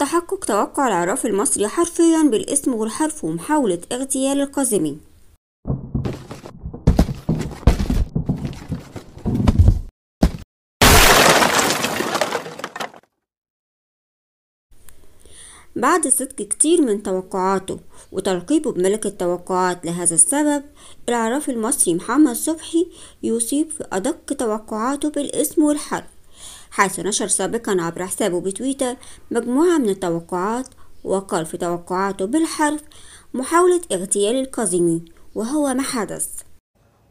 تحقق توقع العراف المصري حرفيا بالاسم والحرف ومحاولة اغتيال القازمي بعد صدق كتير من توقعاته وتلقيبه بملك التوقعات لهذا السبب العراف المصري محمد صبحي يصيب في أدق توقعاته بالاسم والحرف حيث نشر سابقا عبر حسابه بتويتر مجموعة من التوقعات وقال في توقعاته بالحرف محاولة اغتيال الكاظمي وهو ما حدث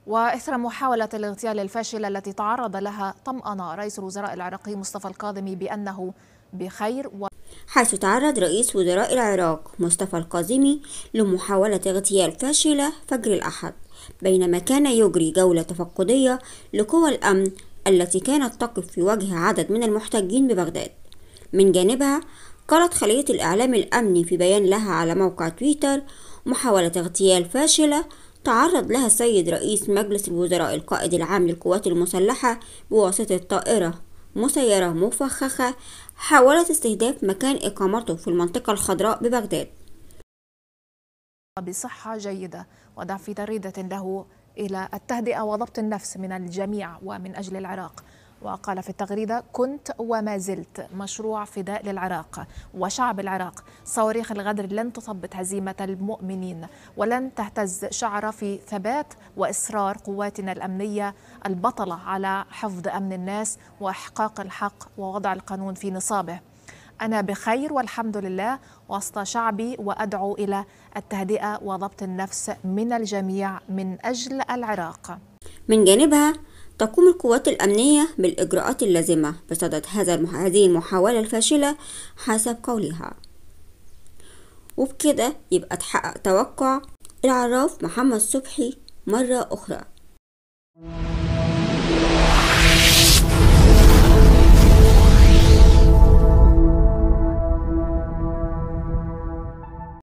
وإثر محاولة الاغتيال الفاشلة التي تعرض لها طمأن رئيس الوزراء العراقي مصطفى الكاظمي بأنه بخير و... حيث تعرض رئيس وزراء العراق مصطفى الكاظمي لمحاولة اغتيال فاشلة فجر الأحد بينما كان يجري جولة تفقدية لقوى الأمن التي كانت تقف في وجه عدد من المحتجين ببغداد من جانبها قالت خلية الإعلام الأمني في بيان لها على موقع تويتر محاولة اغتيال فاشلة تعرض لها السيد رئيس مجلس الوزراء القائد العام للقوات المسلحة بواسطة طائرة مسيرة مفخخة حاولت استهداف مكان إقامته في المنطقة الخضراء ببغداد بصحة جيدة وضع في تريدة له إلى التهدئة وضبط النفس من الجميع ومن أجل العراق وقال في التغريدة كنت وما زلت مشروع فداء للعراق وشعب العراق صواريخ الغدر لن تثبط هزيمة المؤمنين ولن تهتز شعر في ثبات وإصرار قواتنا الأمنية البطلة على حفظ أمن الناس وإحقاق الحق ووضع القانون في نصابه أنا بخير والحمد لله وسط شعبي وأدعو إلى التهدئة وضبط النفس من الجميع من أجل العراق من جانبها تقوم القوات الأمنية بالإجراءات اللازمة بصدد هذا هذه المحاولة الفاشلة حسب قولها وبكده يبقى اتحقق توقع العراف محمد صبحي مرة أخرى